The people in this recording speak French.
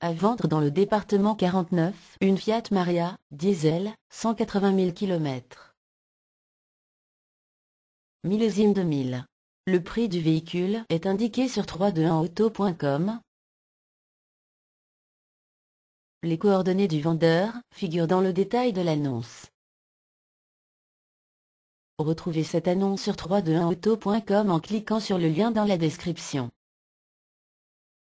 À vendre dans le département 49, une Fiat Maria, diesel, 180 000 km. Millésime 2000. Le prix du véhicule est indiqué sur 321auto.com. Les coordonnées du vendeur figurent dans le détail de l'annonce. Retrouvez cette annonce sur 321auto.com en cliquant sur le lien dans la description.